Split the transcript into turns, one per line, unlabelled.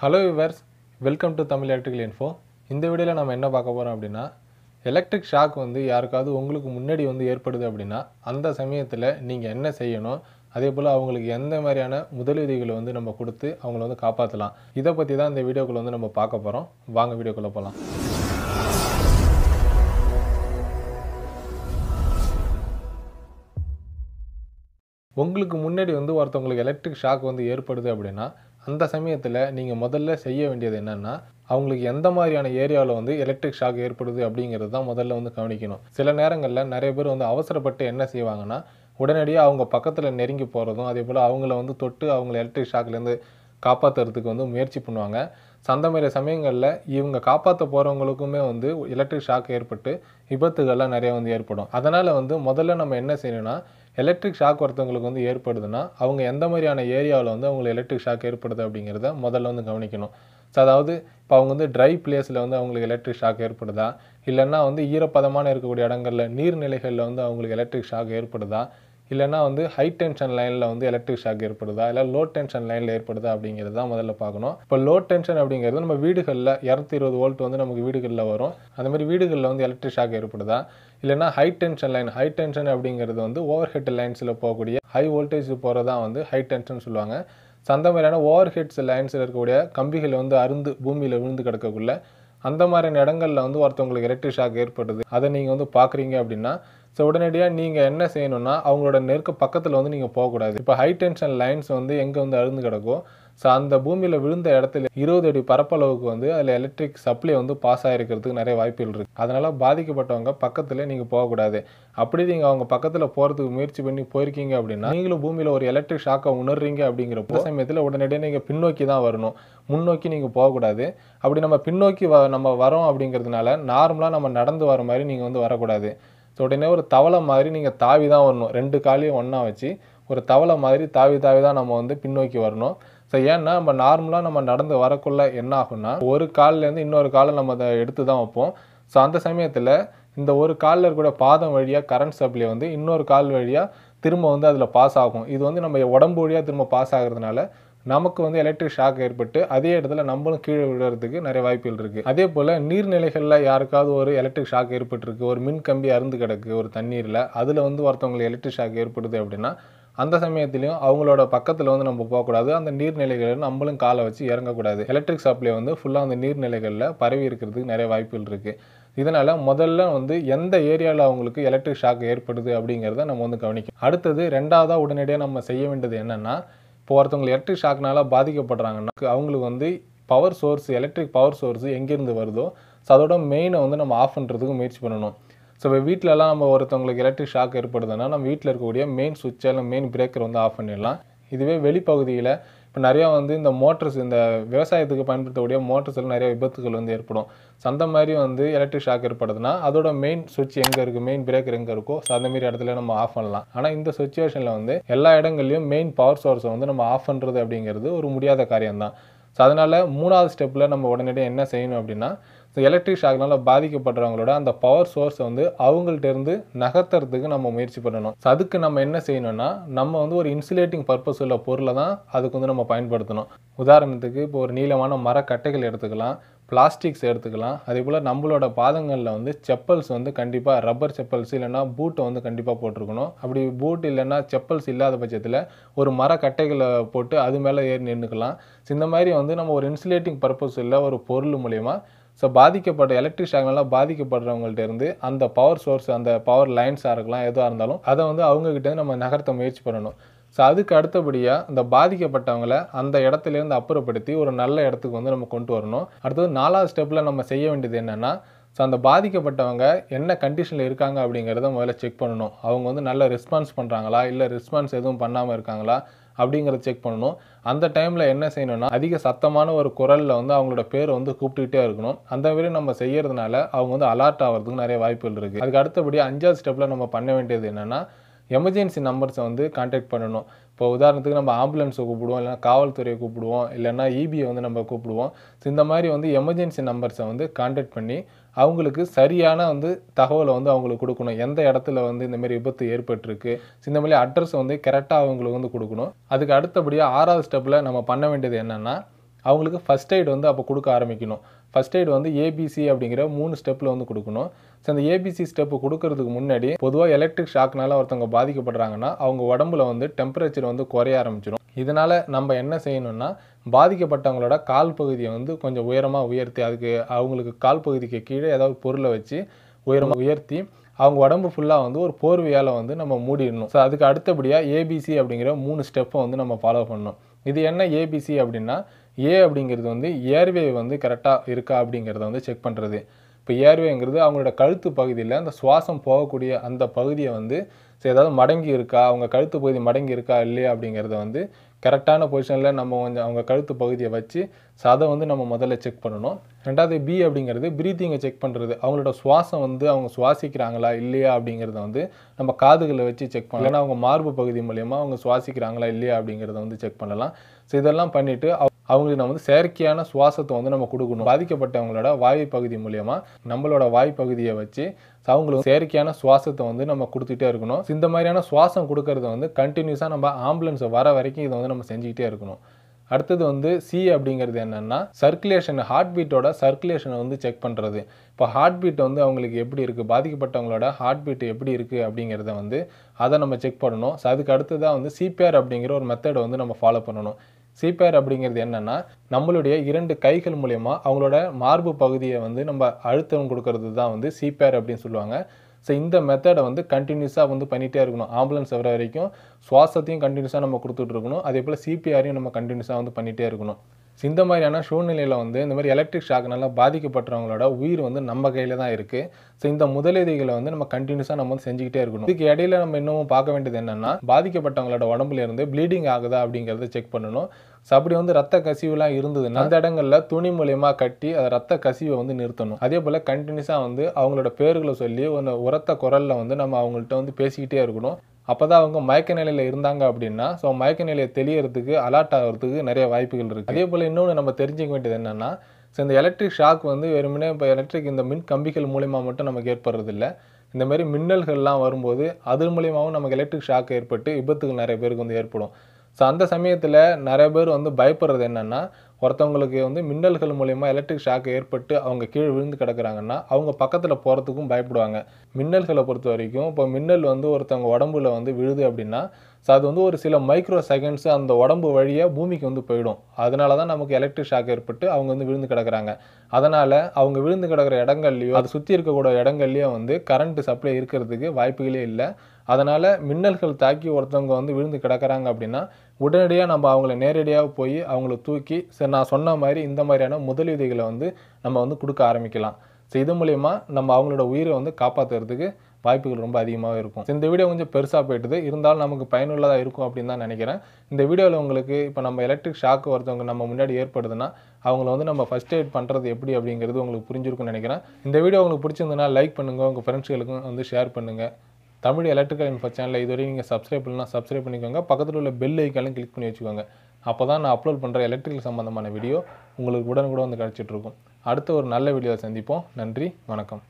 hello viewers welcome to Tamil electrical info இந்த வீடியோவில் நம்ம என்ன பார்க்க போகிறோம் அப்படின்னா எலக்ட்ரிக் ஷாக் வந்து யாருக்காவது உங்களுக்கு முன்னாடி வந்து ஏற்படுது அப்படின்னா அந்த சமயத்தில் நீங்கள் என்ன செய்யணும் அதே போல் அவங்களுக்கு எந்த மாதிரியான முதலுதவிகளை வந்து நம்ம கொடுத்து அவங்கள வந்து காப்பாற்றலாம் இதை பற்றி தான் இந்த வீடியோக்குள்ளே வந்து நம்ம பார்க்க போகிறோம் வாங்க வீடியோக்குள்ளே போகலாம் உங்களுக்கு முன்னாடி வந்து ஒருத்தவங்களுக்கு எலக்ட்ரிக் ஷாக் வந்து ஏற்படுது அப்படின்னா அந்த சமயத்தில் நீங்கள் முதல்ல செய்ய வேண்டியது என்னென்னா அவங்களுக்கு எந்த மாதிரியான ஏரியாவில் வந்து எலக்ட்ரிக் ஷாக் ஏற்படுது அப்படிங்கிறது தான் முதல்ல வந்து கவனிக்கணும் சில நேரங்களில் நிறைய பேர் வந்து அவசரப்பட்டு என்ன செய்வாங்கன்னா உடனடியாக அவங்க பக்கத்தில் நெருங்கி போகிறதும் அதே போல் அவங்கள வந்து தொட்டு அவங்கள எலக்ட்ரிக் ஷாக்லேருந்து காப்பாற்றுறதுக்கு வந்து முயற்சி பண்ணுவாங்க அந்த மாதிரி சமயங்களில் இவங்க காப்பாற்ற போகிறவங்களுக்குமே வந்து எலக்ட்ரிக் ஷாக் ஏற்பட்டு விபத்துகள்லாம் நிறைய வந்து ஏற்படும் அதனால் வந்து முதல்ல நம்ம என்ன செய்யணும்னா எலக்ட்ரிக் ஷாக் ஒருத்தவங்களுக்கு வந்து ஏற்படுதுன்னா அவங்க எந்த மாதிரியான ஏரியாவில் வந்து அவங்களுக்கு எலக்ட்ரிக் ஷாக் ஏற்படுது அப்படிங்கிறத முதல்ல வந்து கவனிக்கணும் ஸோ அதாவது இப்போ அவங்க வந்து ட்ரை பிளேஸில் வந்து அவங்களுக்கு எலக்ட்ரிக் ஷாக் ஏற்படுதா இல்லைன்னா வந்து ஈரப்பதமான இருக்கக்கூடிய இடங்களில் நீர்நிலைகளில் வந்து அவங்களுக்கு எலக்ட்ரிக் ஷாக் ஏற்படுதா இல்லைனா வந்து ஹை டென்ஷன் லைனில் வந்து எலக்ட்ரிக் ஷாக் ஏற்படுதா இல்லை லோ டென்ஷன் லைனில் ஏற்படுதா அப்படிங்கிறது தான் முதல்ல பார்க்கணும் இப்போ லோ டென்ஷன் அப்படிங்கிறது நம்ம வீடுகளில் இரநூத்தி இருபது வோல்ட் வந்து நமக்கு வீடுகளில் வரும் அந்த மாதிரி வீடுகளில் வந்து எலக்ட்ரிக் ஷாக் ஏற்படுதா இல்லைனா high tension line high tension அப்படிங்கிறது வந்து ஓவர் ஹெட் லைன்ஸில் போகக்கூடிய ஹை வோல்டேஜ் போகிறதா வந்து ஹை டென்ஷன் சொல்லுவாங்க ஸோ அந்த மாதிரியான ஓவர் ஹெட்ஸ் லைன்ஸில் இருக்கக்கூடிய கம்பிகள் வந்து அருந்து பூமியில் விழுந்து கிடக்கக்குள்ள அந்த மாதிரியான இடங்களில் வந்து ஒருத்தவங்களுக்கு எலக்ட்ரிக் ஷாக் ஏற்படுது அதை நீங்கள் வந்து பார்க்குறீங்க அப்படின்னா ஸோ உடனடியாக நீங்கள் என்ன செய்யணும்னா அவங்களோட நெருக்க பக்கத்தில் வந்து நீங்கள் போகக்கூடாது இப்போ ஹை டென்ஷன் லைன்ஸ் வந்து எங்கே வந்து அழுந்து கிடக்கும் ஸோ அந்த பூமியில் விழுந்த இடத்துல இருபது அடி பரப்பளவுக்கு வந்து அதில் எலக்ட்ரிக் சப்ளை வந்து பாஸ் ஆகிருக்கிறதுக்கு நிறைய வாய்ப்புகள் இருக்குது அதனால் பாதிக்கப்பட்டவங்க பக்கத்தில் நீங்கள் போகக்கூடாது அப்படி நீங்கள் அவங்க பக்கத்தில் போகிறதுக்கு முயற்சி பண்ணி போயிருக்கீங்க அப்படின்னா நீங்களும் பூமியில் ஒரு எலக்ட்ரிக் ஷாக்கை உணர்றீங்க அப்படிங்கிறப்போ சமயத்தில் உடனடியாக நீங்கள் பின்னோக்கி தான் வரணும் முன்னோக்கி நீங்கள் போகக்கூடாது அப்படி நம்ம பின்னோக்கி வ நம்ம வரோம் அப்படிங்கிறதுனால நார்மலாக நம்ம நடந்து வர மாதிரி நீங்கள் வந்து வரக்கூடாது ஸோ உடனே ஒரு தவளை மாதிரி நீங்கள் தாவி தான் வரணும் ரெண்டு காலையும் ஒன்றா வச்சு ஒரு தவளை மாதிரி தாவி தாவி தான் நம்ம வந்து பின்னோக்கி வரணும் ஸோ ஏன்னா நம்ம நார்மலாக நம்ம நடந்து வரக்குள்ளே என்ன ஆகும்னா ஒரு கால்லேருந்து இன்னொரு காலை நம்ம அதை எடுத்து தான் வைப்போம் ஸோ அந்த சமயத்தில் இந்த ஒரு காலில் இருக்கக்கூடிய பாதம் வழியாக கரண்ட் சப்ளை வந்து இன்னொரு கால் வழியாக திரும்ப வந்து அதில் பாஸ் ஆகும் இது வந்து நம்ம உடம்பு வழியாக திரும்ப பாஸ் ஆகிறதுனால நமக்கு வந்து எலக்ட்ரிக் ஷாக் ஏற்பட்டு அதே இடத்துல நம்மளும் கீழே விழுறதுக்கு நிறைய வாய்ப்புகள் இருக்குது அதே போல் நீர்நிலைகளில் யாருக்காவது ஒரு எலக்ட்ரிக் ஷாக் ஏற்பட்டுருக்கு ஒரு மின் கம்பி அருந்து கிடக்கு ஒரு தண்ணீரில் அதில் வந்து ஒருத்தவங்களுக்கு எலக்ட்ரிக் ஷாக் ஏற்படுது அப்படின்னா அந்த சமயத்திலையும் அவங்களோட பக்கத்தில் வந்து நம்ம போகக்கூடாது அந்த நீர்நிலைகளில் நம்மளும் காலை வச்சு இறங்கக்கூடாது எலக்ட்ரிக் சப்ளை வந்து ஃபுல்லாக அந்த நீர்நிலைகளில் பரவி இருக்கிறதுக்கு நிறைய வாய்ப்புகள் இருக்குது இதனால் முதல்ல வந்து எந்த ஏரியாவில் அவங்களுக்கு எலக்ட்ரிக் ஷாக் ஏற்படுது அப்படிங்கிறத நம்ம வந்து கவனிக்கணும் அடுத்தது ரெண்டாவதாக உடனடியாக நம்ம செய்ய வேண்டியது என்னென்னா இப்போ ஒருத்தவங்க எலக்ட்ரிக் ஷாக்னால பாதிக்கப்படுறாங்கன்னா அவங்களுக்கு வந்து power source electric power source எங்கேருந்து வருதோ ஸோ அதோட மெயினை வந்து நம்ம ஆஃப் பண்ணுறதுக்கு முயற்சி பண்ணணும் ஸோ இப்போ வீட்டிலலாம் நம்ம ஒருத்தவங்களுக்கு எலக்ட்ரிக் ஷாக் ஏற்படுதுன்னா நம்ம வீட்டில் இருக்கக்கூடிய மெயின் சுவிட்சை இல்லை மெயின் பிரேக்கர் வந்து ஆஃப் பண்ணிடலாம் இதுவே வெளிப்பகுதியில் இப்போ நிறையா வந்து இந்த மோட்டர்ஸ் இந்த விவசாயத்துக்கு பயன்படுத்தக்கூடிய மோட்டர்ஸில் நிறைய விபத்துகள் வந்து ஏற்படும் ஸோ அந்த மாதிரி வந்து எலக்ட்ரிக் ஷாக் ஏற்படுதுன்னா அதோட மெயின் சுவிட்ச் எங்கே இருக்குது மெயின் பிரேக் எங்கே இருக்கோ ஸோ அந்த மாதிரி இடத்துல நம்ம ஆஃப் பண்ணலாம் ஆனால் இந்த சுச்சுவேஷனில் வந்து எல்லா இடங்கள்லையும் மெயின் பவர் சோர்ஸை வந்து நம்ம ஆஃப் பண்ணுறது அப்படிங்கிறது ஒரு முடியாத காரியம்தான் ஸோ அதனால் மூணாவது ஸ்டெப்பில் நம்ம உடனடியாக என்ன செய்யணும் அப்படின்னா ஸோ எலக்ட்ரிக் ஷாக்னால பாதிக்கப்படுறவங்களோட அந்த பவர் சோர்ஸை வந்து அவங்கள்ட்ட இருந்து நகர்த்துறதுக்கு நம்ம முயற்சி பண்ணணும் ஸோ அதுக்கு நம்ம என்ன செய்யணும்னா நம்ம வந்து ஒரு இன்சுலேட்டிங் பர்பஸ் உள்ள பொருளை தான் அதுக்கு வந்து நம்ம பயன்படுத்தணும் உதாரணத்துக்கு இப்போ ஒரு நீளமான மரக்கட்டைகள் எடுத்துக்கலாம் பிளாஸ்டிக்ஸ் எடுத்துக்கலாம் அதே போல் நம்மளோட பாதங்களில் வந்து செப்பல்ஸ் வந்து கண்டிப்பாக ரப்பர் செப்பல்ஸ் இல்லைனா பூட்டை வந்து கண்டிப்பாக போட்டிருக்கணும் அப்படி பூட் இல்லைன்னா செப்பல்ஸ் இல்லாத பட்சத்தில் ஒரு மரக்கட்டைகளை போட்டு அது மேலே ஏறி நின்றுக்கலாம் இந்த மாதிரி வந்து நம்ம ஒரு இன்சுலேட்டிங் பர்பஸ் இல்லை ஒரு பொருள் மூலயமா ஸோ பாதிக்கப்பட்ட எலக்ட்ரிக் ஷாக்னால பாதிக்கப்படுறவங்கள்ட்ட இருந்து அந்த பவர் சோர்ஸ் அந்த பவர் லைன்ஸாக இருக்கலாம் எதுவாக இருந்தாலும் அதை வந்து அவங்கக்கிட்ட நம்ம நகர்த்த முயற்சி பண்ணணும் ஸோ அதுக்கு அடுத்தபடியாக இந்த பாதிக்கப்பட்டவங்களை அந்த இடத்துலேருந்து அப்புறப்படுத்தி ஒரு நல்ல இடத்துக்கு வந்து நம்ம கொண்டு வரணும் அடுத்தது நாலாவது ஸ்டெப்பில் நம்ம செய்ய வேண்டியது என்னென்னா ஸோ அந்த பாதிக்கப்பட்டவங்க என்ன கண்டிஷனில் இருக்காங்க அப்படிங்கிறத முதல்ல செக் பண்ணணும் அவங்க வந்து நல்ல ரெஸ்பான்ஸ் பண்ணுறாங்களா இல்லை ரெஸ்பான்ஸ் எதுவும் பண்ணாமல் இருக்காங்களா அப்படிங்கிறத செக் பண்ணணும் அந்த டைமில் என்ன செய்யணும்னா அதிக சத்தமான ஒரு குரலில் வந்து அவங்களோட பேர் வந்து கூப்பிட்டுக்கிட்டே இருக்கணும் அந்த மாதிரி நம்ம செய்கிறதுனால அவங்க வந்து அலர்ட் ஆகிறதுக்கு நிறைய வாய்ப்புகள் இருக்குது அதுக்கு அடுத்தபடி அஞ்சாவது ஸ்டெப்பில் நம்ம பண்ண வேண்டியது என்னென்னா எமர்ஜென்சி நம்பர்ஸை வந்து கான்டாக்ட் பண்ணணும் இப்போ உதாரணத்துக்கு நம்ம ஆம்புலன்ஸை கூப்பிடுவோம் இல்லைனா காவல்துறையை கூப்பிடுவோம் இல்லைன்னா இபியை e வந்து நம்ம கூப்பிடுவோம் ஸோ இந்த மாதிரி வந்து எமர்ஜென்சி நம்பர்ஸை வந்து கான்டாக்ட் பண்ணி அவங்களுக்கு சரியான வந்து தகவலை வந்து அவங்களுக்கு கொடுக்கணும் எந்த இடத்துல வந்து இந்தமாரி விபத்து ஏற்பட்டிருக்கு இந்த மாதிரி அட்ரஸ் வந்து கரெக்டாக அவங்களுக்கு வந்து கொடுக்கணும் அதுக்கு அடுத்தபடியாக ஆறாவது ஸ்டெப்பில் நம்ம பண்ண வேண்டியது என்னென்னா அவங்களுக்கு ஃபஸ்ட் எய்ட் வந்து அப்போ கொடுக்க ஆரம்பிக்கணும் ஃபஸ்ட் எய்ட் வந்து ஏபிசி அப்படிங்கிற மூணு ஸ்டெப்பில் வந்து கொடுக்கணும் ஸோ அந்த ஏபிசி ஸ்டெப்பு கொடுக்கறதுக்கு முன்னாடி பொதுவாக எலக்ட்ரிக் ஷாக்னால ஒருத்தவங்க பாதிக்கப்படுறாங்கன்னா அவங்க உடம்புல வந்து டெம்பரேச்சர் வந்து குறைய ஆரம்பிச்சிடும் இதனால் நம்ம என்ன செய்யணும்னா பாதிக்கப்பட்டவங்களோட கால் பகுதியை வந்து கொஞ்சம் உயரமாக உயர்த்தி அதுக்கு அவங்களுக்கு கால் பகுதிக்கு கீழே ஏதாவது பொருளை வச்சு உயரமாக உயர்த்தி அவங்க உடம்பு ஃபுல்லாக வந்து ஒரு போர்வையால் வந்து நம்ம மூடிடணும் ஸோ அதுக்கு அடுத்தபடியாக ஏபிசி அப்படிங்கிற மூணு ஸ்டெப்பை வந்து நம்ம ஃபாலோ பண்ணணும் இது என்ன ஏபிசி அப்படின்னா ஏ அப்படிங்கிறது வந்து ஏர்வே வந்து கரெக்டாக இருக்கா அப்படிங்கிறத வந்து செக் பண்ணுறது இப்போ ஏர்வேங்கிறது அவங்களோட கழுத்து பகுதியில் அந்த சுவாசம் போகக்கூடிய அந்த பகுதியை வந்து ஸோ ஏதாவது மடங்கி இருக்கா அவங்க கழுத்து பகுதி மடங்கி இருக்கா இல்லையா அப்படிங்கிறத வந்து கரெக்டான பொசிஷனில் நம்ம கொஞ்சம் அவங்க கழுத்து பகுதியை வச்சு ஸோ அதை வந்து நம்ம முதல்ல செக் பண்ணணும் ரெண்டாவது பி அப்படிங்கிறது ப்ரீத்திங்கை செக் பண்ணுறது அவங்களோட சுவாசம் வந்து அவங்க சுவாசிக்கிறாங்களா இல்லையா அப்படிங்கிறத வந்து நம்ம காதுகளை வச்சு செக் பண்ணலாம் அவங்க மார்பு பகுதி மூலயமா அவங்க சுவாசிக்கிறாங்களா இல்லையா அப்படிங்கிறத வந்து செக் பண்ணலாம் ஸோ இதெல்லாம் பண்ணிவிட்டு அவங்களுக்கு நம்ம வந்து செயற்கையான சுவாசத்தை வந்து நம்ம கொடுக்கணும் பாதிக்கப்பட்டவங்களோட வாய் பகுதி மூலயமா நம்மளோட வாய் பகுதியை வச்சு அவங்களுக்கு செயற்கையான சுவாசத்தை வந்து நம்ம கொடுத்துட்டே இருக்கணும் இந்த மாதிரியான சுவாசம் கொடுக்கறத வந்து கண்டினியூஸாக நம்ம ஆம்புலன்ஸை வர வரைக்கும் இதை வந்து நம்ம செஞ்சுக்கிட்டே இருக்கணும் அடுத்தது வந்து சி அப்படிங்கிறது என்னென்னா சர்க்குலேஷன் ஹார்ட் பீட்டோட சர்க்குலேஷனை வந்து செக் பண்ணுறது இப்போ ஹார்ட் பீட் வந்து அவங்களுக்கு எப்படி இருக்குது பாதிக்கப்பட்டவங்களோட ஹார்ட் பீட் எப்படி இருக்குது அப்படிங்கிறத வந்து அதை நம்ம செக் பண்ணணும் ஸோ அதுக்கு அடுத்ததாக வந்து சிபிஆர் அப்படிங்கிற ஒரு மெத்தடை வந்து நம்ம ஃபாலோ பண்ணணும் சிபிஆர் அப்படிங்கிறது என்னென்னா நம்மளுடைய இரண்டு கைகள் மூலயமா அவங்களோட மார்பு பகுதியை வந்து நம்ம அழுத்தம் கொடுக்கறது தான் வந்து சிபிஆர் அப்படின்னு சொல்லுவாங்க ஸோ இந்த மெத்தடை வந்து கண்டினியூஸாக வந்து பண்ணிகிட்டே இருக்கணும் ஆம்புலன்ஸ் வர வரைக்கும் சுவாசத்தையும் கண்டினியூஸாக நம்ம கொடுத்துட்ருக்கணும் அதே போல் சிபிஆரையும் நம்ம கண்டினியூஸாக வந்து பண்ணிகிட்டே இருக்கணும் இந்த மாதிரியான சூழ்நிலையில் வந்து இந்த மாதிரி எலக்ட்ரிக் ஷாக்னால பாதிக்கப்பட்டவங்களோட உயிர் வந்து நம்ம கையில் தான் இருக்குது ஸோ இந்த முதலீதிகளை வந்து நம்ம கண்டினியூஸாக நம்ம வந்து செஞ்சுக்கிட்டே இருக்கணும் இதுக்கு இடையில நம்ம இன்னமும் பார்க்க வேண்டியது என்னென்னா பாதிக்கப்பட்டவங்களோட உடம்புல இருந்து ப்ளீடிங் ஆகுதா அப்படிங்கிறத செக் பண்ணணும் ஸோ அப்படி வந்து ரத்த கசிவுலாம் இருந்ததுன்னா அந்த இடங்களில் துணி மூலயமா கட்டி அதை ரத்த கசிவை வந்து நிறுத்தணும் அதே போல் கண்டினியூஸாக வந்து அவங்களோட பேர்களை சொல்லி ஒன்று உரத்த குரலில் வந்து நம்ம அவங்கள்ட்ட வந்து பேசிக்கிட்டே இருக்கணும் அப்போ தான் அவங்க மயக்க நிலையில் இருந்தாங்க அப்படின்னா ஸோ மயக்க நிலையை தெளியறதுக்கு அலர்ட் ஆகிறதுக்கு நிறைய வாய்ப்புகள் இருக்குது அதே போல் இன்னொன்று நம்ம தெரிஞ்சுக்க வேண்டியது என்னென்னா ஸோ இந்த எலக்ட்ரிக் ஷாக் வந்து வெறுமனே இப்போ எலக்ட்ரிக் இந்த மின் கம்பிகள் மூலிமா மட்டும் நமக்கு ஏற்படுறதில்ல இந்த மாதிரி மின்னல்கள்லாம் வரும்போது அது மூலியமாகவும் நமக்கு எலக்ட்ரிக் ஷாக் ஏற்பட்டு விபத்துகள் நிறைய பேருக்கு வந்து ஏற்படும் ஸோ அந்த சமயத்தில் நிறைய பேர் வந்து பயப்படுறது என்னென்னா ஒருத்தவங்களுக்கு வந்து மின்னல்கள் மூலயமா எலக்ட்ரிக் ஷாக் ஏற்பட்டு அவங்க கீழே விழுந்து கிடக்குறாங்கன்னா அவங்க பக்கத்தில் போகிறதுக்கும் பயப்படுவாங்க மின்னல்களை பொறுத்த வரைக்கும் இப்போ மின்னல் வந்து ஒருத்தவங்க உடம்புல வந்து விழுது அப்படின்னா ஸோ அது வந்து ஒரு சில மைக்ரோ செகண்ட்ஸ் அந்த உடம்பு வழியாக பூமிக்கு வந்து போயிடும் அதனால தான் நமக்கு எலக்ட்ரிக் ஷாக் ஏற்பட்டு அவங்க வந்து விழுந்து கிடக்குறாங்க அதனால் அவங்க விழுந்து கிடக்கிற இடங்கள்லையோ அது சுற்றி இருக்கக்கூடிய இடங்கள்லையோ வந்து கரண்ட் சப்ளை இருக்கிறதுக்கு வாய்ப்புகளே இல்லை அதனால் மின்னல்கள் தாக்கி ஒருத்தவங்க வந்து விழுந்து கிடக்கிறாங்க அப்படின்னா உடனடியாக நம்ம அவங்கள நேரடியாக போய் அவங்கள தூக்கி சரி நான் சொன்ன மாதிரி இந்த மாதிரியான முதலுதவிகளை வந்து நம்ம வந்து கொடுக்க ஆரம்பிக்கலாம் ஸோ இது மூலயமா நம்ம அவங்களோட உயிரை வந்து காப்பாற்றுறதுக்கு வாய்ப்புகள் ரொம்ப அதிகமாக இருக்கும் இந்த வீடியோ கொஞ்சம் பெருசாக போயிட்டுது இருந்தாலும் நமக்கு பயனுள்ளதாக இருக்கும் அப்படின்னு தான் நினைக்கிறேன் இந்த வீடியோவில் உங்களுக்கு இப்போ நம்ம எலக்ட்ரிக் ஷாக்கு ஒருத்தவங்க நம்ம முன்னாடி ஏற்படுதுன்னா அவங்கள வந்து நம்ம ஃபஸ்ட் எய்ட் பண்ணுறது எப்படி அப்படிங்கிறது உங்களுக்கு புரிஞ்சிருக்கும்னு நினைக்கிறேன் இந்த வீடியோ உங்களுக்கு பிடிச்சிருந்ததுன்னா லைக் பண்ணுங்கள் உங்கள் ஃப்ரெண்ட்ஸ்களுக்கும் வந்து ஷேர் பண்ணுங்கள் தமிழ் எலக்ட்ரிக்கல் இன்ஃபோ சேனலில் வரைக்கும் நீங்கள் சப்ஸ்கிரைப் பண்ணால் சப்ஸ்கிரைப் பண்ணிக்கோங்க பக்கத்தில் உள்ள பெல் ஐக்கானும் கிளிக் பண்ணி வச்சுக்கோங்க அப்போ தான் நான் அப்லோட் பண்ணுற எலக்ட்ரிக்கல் சம்மந்தமான வீடியோ உங்களுக்கு உடனுக்குடன் வந்து கிடச்சிட்ருக்கும் அடுத்த ஒரு நல்ல வீடியோவை சந்திப்போம் நன்றி வணக்கம்